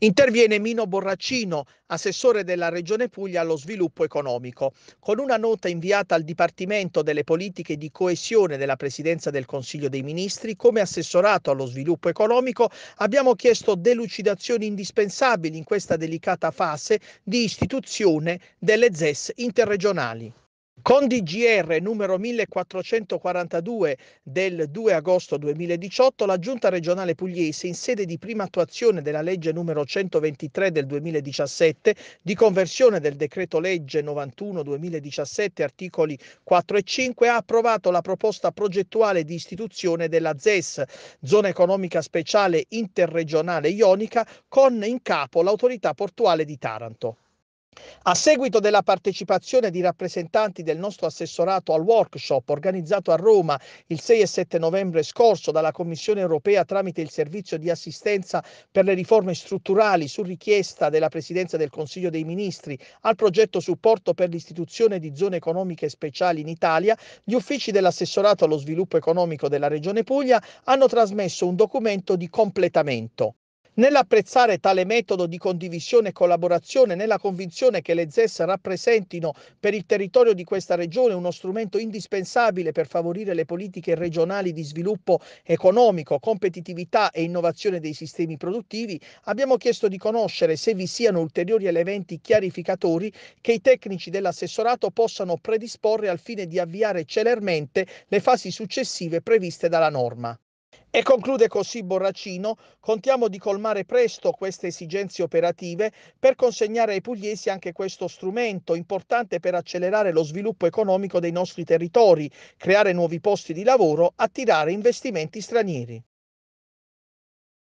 Interviene Mino Borraccino, assessore della Regione Puglia allo sviluppo economico. Con una nota inviata al Dipartimento delle politiche di coesione della Presidenza del Consiglio dei Ministri, come assessorato allo sviluppo economico, abbiamo chiesto delucidazioni indispensabili in questa delicata fase di istituzione delle ZES interregionali. Con DGR numero 1442 del 2 agosto 2018, la Giunta regionale pugliese, in sede di prima attuazione della legge numero 123 del 2017, di conversione del decreto legge 91-2017, articoli 4 e 5, ha approvato la proposta progettuale di istituzione della ZES, zona economica speciale interregionale ionica, con in capo l'autorità portuale di Taranto. A seguito della partecipazione di rappresentanti del nostro assessorato al workshop organizzato a Roma il 6 e 7 novembre scorso dalla Commissione europea tramite il Servizio di assistenza per le riforme strutturali su richiesta della Presidenza del Consiglio dei Ministri al progetto supporto per l'istituzione di zone economiche speciali in Italia, gli uffici dell'assessorato allo sviluppo economico della Regione Puglia hanno trasmesso un documento di completamento. Nell'apprezzare tale metodo di condivisione e collaborazione, nella convinzione che le ZES rappresentino per il territorio di questa regione uno strumento indispensabile per favorire le politiche regionali di sviluppo economico, competitività e innovazione dei sistemi produttivi, abbiamo chiesto di conoscere se vi siano ulteriori elementi chiarificatori che i tecnici dell'assessorato possano predisporre al fine di avviare celermente le fasi successive previste dalla norma. E conclude così Borracino, contiamo di colmare presto queste esigenze operative per consegnare ai pugliesi anche questo strumento importante per accelerare lo sviluppo economico dei nostri territori, creare nuovi posti di lavoro, attirare investimenti stranieri.